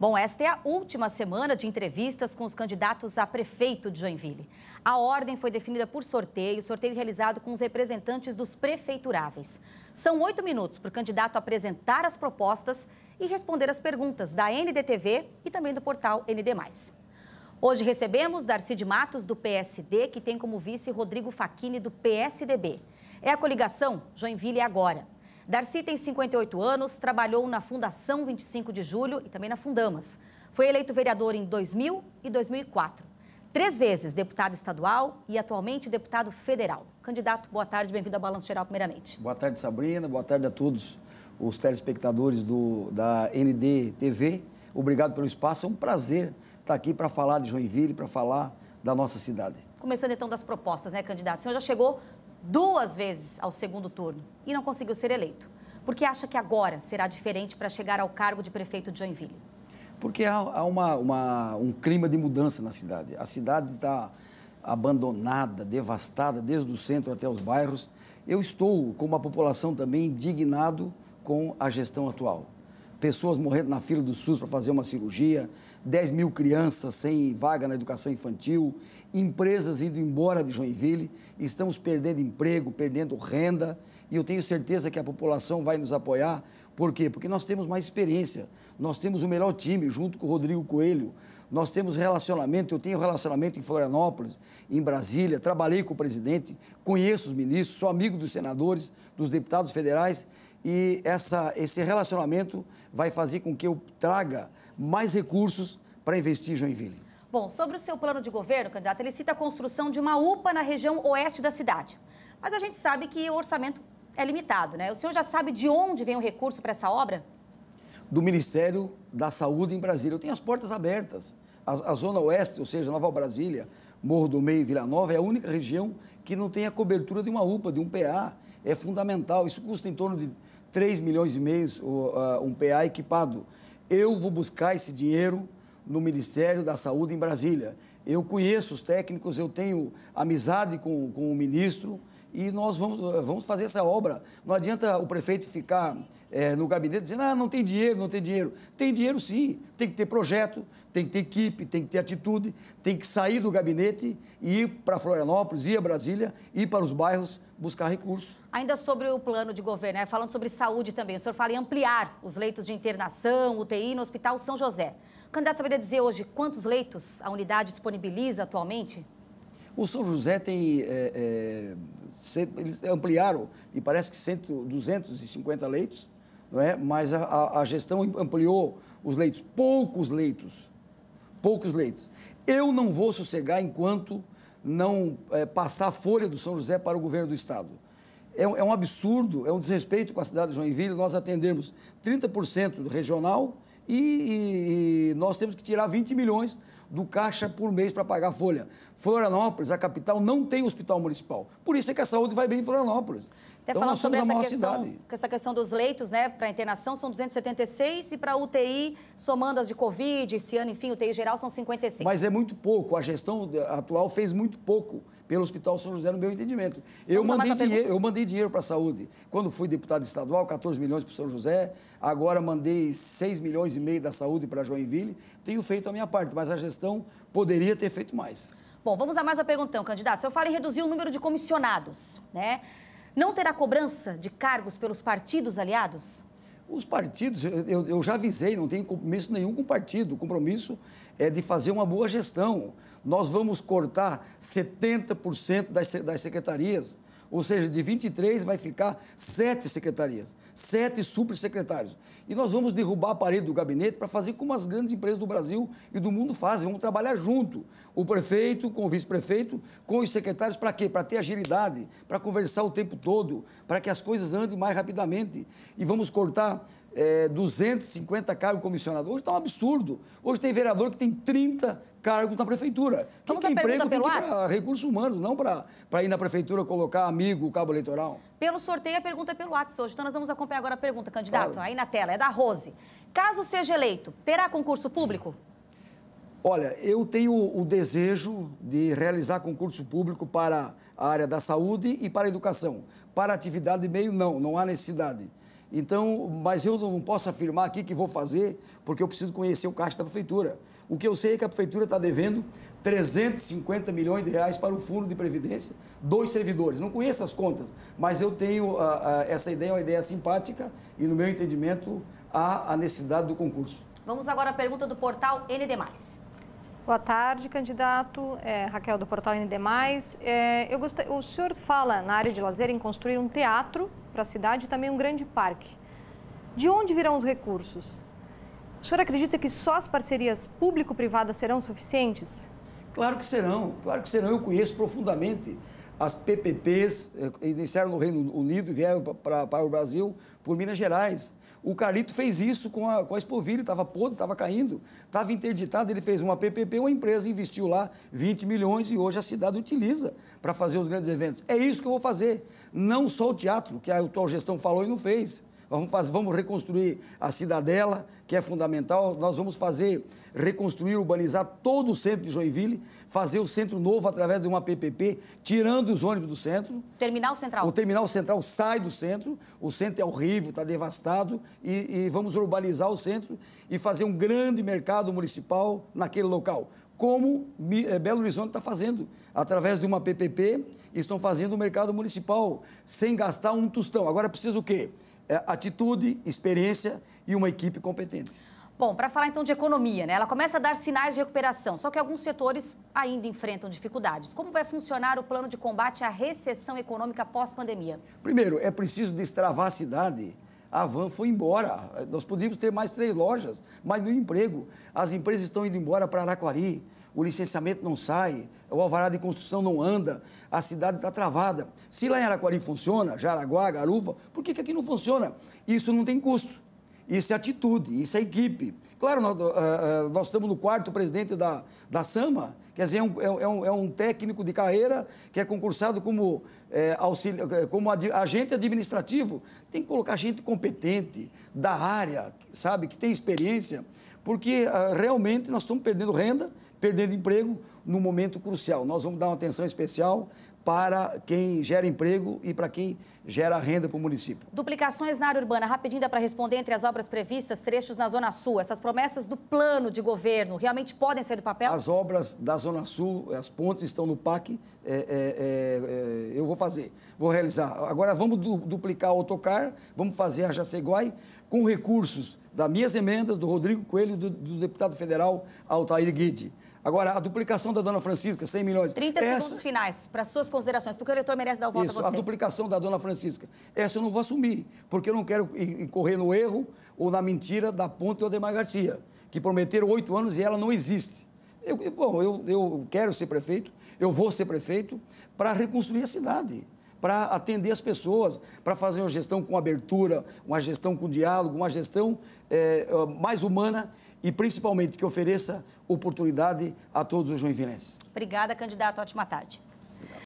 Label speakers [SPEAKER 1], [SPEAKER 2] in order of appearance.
[SPEAKER 1] Bom, esta é a última semana de entrevistas com os candidatos a prefeito de Joinville. A ordem foi definida por sorteio, sorteio realizado com os representantes dos prefeituráveis. São oito minutos para o candidato apresentar as propostas e responder as perguntas da NDTV e também do portal ND+. Hoje recebemos Darcy de Matos, do PSD, que tem como vice Rodrigo Facchini, do PSDB. É a coligação Joinville Agora. Darcy tem 58 anos, trabalhou na Fundação 25 de Julho e também na Fundamas. Foi eleito vereador em 2000 e 2004. Três vezes deputado estadual e atualmente deputado federal. Candidato, boa tarde, bem-vindo ao Balanço Geral, primeiramente.
[SPEAKER 2] Boa tarde, Sabrina, boa tarde a todos os telespectadores do, da ND TV. Obrigado pelo espaço, é um prazer estar aqui para falar de Joinville, para falar da nossa cidade.
[SPEAKER 1] Começando então das propostas, né, candidato? O senhor já chegou duas vezes ao segundo turno e não conseguiu ser eleito. Por que acha que agora será diferente para chegar ao cargo de prefeito de Joinville?
[SPEAKER 2] Porque há, há uma, uma, um clima de mudança na cidade. A cidade está abandonada, devastada, desde o centro até os bairros. Eu estou, como a população também, indignado com a gestão atual pessoas morrendo na fila do SUS para fazer uma cirurgia, 10 mil crianças sem vaga na educação infantil, empresas indo embora de Joinville, estamos perdendo emprego, perdendo renda, e eu tenho certeza que a população vai nos apoiar. Por quê? Porque nós temos mais experiência, nós temos o melhor time, junto com o Rodrigo Coelho, nós temos relacionamento, eu tenho relacionamento em Florianópolis, em Brasília, trabalhei com o presidente, conheço os ministros, sou amigo dos senadores, dos deputados federais, e essa, esse relacionamento vai fazer com que eu traga mais recursos para investir em Joinville.
[SPEAKER 1] Bom, sobre o seu plano de governo, candidato, ele cita a construção de uma UPA na região oeste da cidade. Mas a gente sabe que o orçamento é limitado, né? O senhor já sabe de onde vem o recurso para essa obra?
[SPEAKER 2] Do Ministério da Saúde em Brasília. Eu tenho as portas abertas. A, a Zona Oeste, ou seja, Nova Brasília, Morro do Meio e Vila Nova, é a única região que não tem a cobertura de uma UPA, de um PA. É fundamental. Isso custa em torno de 3 milhões e meio, ah, um PA equipado. Eu vou buscar esse dinheiro no Ministério da Saúde em Brasília. Eu conheço os técnicos, eu tenho amizade com, com o ministro, e nós vamos, eh, vamos fazer essa obra. Não adianta o prefeito ficar é, no gabinete dizendo, ah, não tem dinheiro, não tem dinheiro. Tem dinheiro sim, tem que ter projeto, tem que ter equipe, tem que ter atitude, tem que sair do gabinete e ir para Florianópolis, ir a Brasília, ir para os bairros buscar recursos.
[SPEAKER 1] Ainda sobre o plano de governo, né? falando sobre saúde também, o senhor fala em ampliar os leitos de internação, UTI no Hospital São José. O candidato saberia dizer hoje quantos leitos a unidade disponibiliza atualmente?
[SPEAKER 2] O São José tem. É, é, eles ampliaram, e parece que 100, 250 leitos, não é? mas a, a gestão ampliou os leitos, poucos leitos. Poucos leitos. Eu não vou sossegar enquanto não é, passar a folha do São José para o governo do Estado. É, é, um absurdo, é um desrespeito com a cidade de Joinville nós atendermos 30% do regional e, e, e, nós temos que tirar 20 milhões do caixa por mês para pagar a folha. Florianópolis, a capital, não tem hospital municipal. Por isso é que a saúde vai bem em Florianópolis. Até então, falando sobre essa questão, cidade.
[SPEAKER 1] essa questão dos leitos, né, para internação são 276 e para UTI, somando as de Covid, esse ano, enfim, UTI geral são 56 Mas é
[SPEAKER 2] muito pouco, a gestão atual fez muito pouco pelo Hospital São José, no meu entendimento. Eu mandei, dinheiro, eu mandei dinheiro para a saúde. Quando fui deputado estadual, 14 milhões para o São José, agora mandei 6 milhões e meio da saúde para Joinville. Tenho feito a minha parte, mas a gestão gestão poderia ter feito mais.
[SPEAKER 1] Bom, vamos a mais uma pergunta, então, candidato. O senhor fala em reduzir o número de comissionados, né? Não terá cobrança de cargos pelos partidos aliados?
[SPEAKER 2] Os partidos, eu, eu, já avisei, não tem compromisso nenhum com o partido. O compromisso é de fazer uma boa gestão. Nós vamos cortar 70% das, das secretarias ou seja, de 23 vai ficar sete secretarias, sete supersecretários. E nós vamos derrubar a parede do gabinete para fazer como as grandes empresas do Brasil e do mundo fazem. Vamos trabalhar junto. O prefeito com o vice-prefeito, com os secretários, para quê? Para ter agilidade, para conversar o tempo todo, para que as coisas andem mais rapidamente. E vamos cortar é, 250 cargos comissionados. Hoje está um absurdo. Hoje tem vereador que tem 30 cargos na prefeitura. Quem Vamos emprego tem para recursos humanos, não para ir na prefeitura colocar amigo, cabo eleitoral.
[SPEAKER 1] Pelo sorteio, a pergunta é pelo WhatsApp hoje. Então, nós vamos acompanhar agora a pergunta, candidato, claro. aí na tela. É da Rose. Caso seja eleito, terá concurso público?
[SPEAKER 2] Olha, eu tenho o desejo de realizar concurso público para a área da saúde e para a educação. Para atividade e meio, não, não há necessidade. Então, mas eu não posso afirmar aqui que vou fazer, porque eu preciso conhecer o caixa da prefeitura. O que eu sei é que a prefeitura está devendo 350 milhões de reais para o fundo de previdência dos servidores. Não conheço as contas, mas eu tenho a, ah, a, ah, essa ideia, uma ideia simpática e, no meu entendimento, há a necessidade do concurso.
[SPEAKER 1] Vamos agora à pergunta do portal ND. Boa tarde, candidato. É, Raquel do Portal ND+. É, eu gostei, o senhor fala na área de lazer em construir um teatro para a cidade e também um grande parque. De onde virão os recursos? O senhor acredita que só as parcerias público-privadas serão suficientes? Claro que serão,
[SPEAKER 2] claro que serão. Eu conheço profundamente as PPPs, é, iniciaram no Reino Unido e vieram para o Brasil por Minas Gerais. O Carlito fez isso com a, com a espovilha, estava podre, estava caindo, estava interditado. Ele fez uma PPP, uma empresa investiu lá 20 milhões e hoje a cidade utiliza para fazer os grandes eventos. É isso que eu vou fazer. Não só o teatro, que a atual gestão falou e não fez vamos, fazer, vamos reconstruir a cidadela, que é fundamental. Nós vamos fazer, reconstruir, urbanizar todo o centro de Joinville, fazer o centro novo através de uma PPP, tirando os ônibus do centro.
[SPEAKER 1] Terminal central. O
[SPEAKER 2] terminal central sai do centro. O centro é horrível, está devastado. E, e vamos urbanizar o centro e fazer um grande mercado municipal naquele local como eh, Belo Horizonte está fazendo, através de uma PPP, estão fazendo o mercado municipal, sem gastar um tostão. Agora precisa o quê? É atitude, experiência e uma equipe competente.
[SPEAKER 1] Bom, para falar então de economia, né? Ela começa a dar sinais de recuperação, só que alguns setores ainda enfrentam dificuldades. Como vai funcionar o plano de combate à recessão econômica pós-pandemia?
[SPEAKER 2] Primeiro, é preciso destravar a cidade. A van foi embora. Nós poderíamos ter mais três lojas, mais no emprego. As empresas estão indo embora para Araquari o licenciamento não sai, o alvará de construção não anda, a cidade está travada. Se lá em Araquari funciona, Jaraguá, Garuva, por que, que aqui não funciona? Isso não tem custo. Isso é atitude, isso é equipe. Claro, nós, uh, nós estamos no quarto presidente da, da SAMA, quer dizer, é um, é um, é um é técnico de carreira que é concursado como, é, como ad, agente administrativo. Tem que colocar gente competente, da área, sabe, que tem experiência, porque uh, realmente nós estamos perdendo renda perdendo emprego num momento crucial. Nós vamos dar uma atenção especial para quem gera emprego e para quem gera renda para o município.
[SPEAKER 1] Duplicações na área urbana. Rapidinho dá para responder entre as obras previstas, trechos na Zona Sul. Essas promessas do plano de governo realmente podem ser do papel? As
[SPEAKER 2] obras da Zona Sul, as pontes estão no PAC. É, é, é, é, eu vou fazer, vou realizar. Agora vamos du duplicar o autocar, vamos fazer a Jaceguai com recursos das minhas emendas, do Rodrigo Coelho e do, do deputado federal Altair Guide. Agora, a duplicação da dona Francisca, 100 milhões. 30 essa... segundos
[SPEAKER 1] finais para suas considerações, porque o eleitor merece dar o voto Isso, a você. A
[SPEAKER 2] duplicação da dona Francisca, essa eu não vou assumir, porque eu não quero correr no erro ou na mentira da Ponte ou Ademar Garcia, que prometeram oito anos e ela não existe. Eu, bom, eu, eu quero ser prefeito, eu vou ser prefeito para reconstruir a cidade para atender as pessoas, para fazer uma gestão com abertura, uma gestão com diálogo, uma gestão é, mais humana e principalmente que ofereça oportunidade a todos os joinvilenses.
[SPEAKER 1] Obrigada, candidato. Ótima tarde.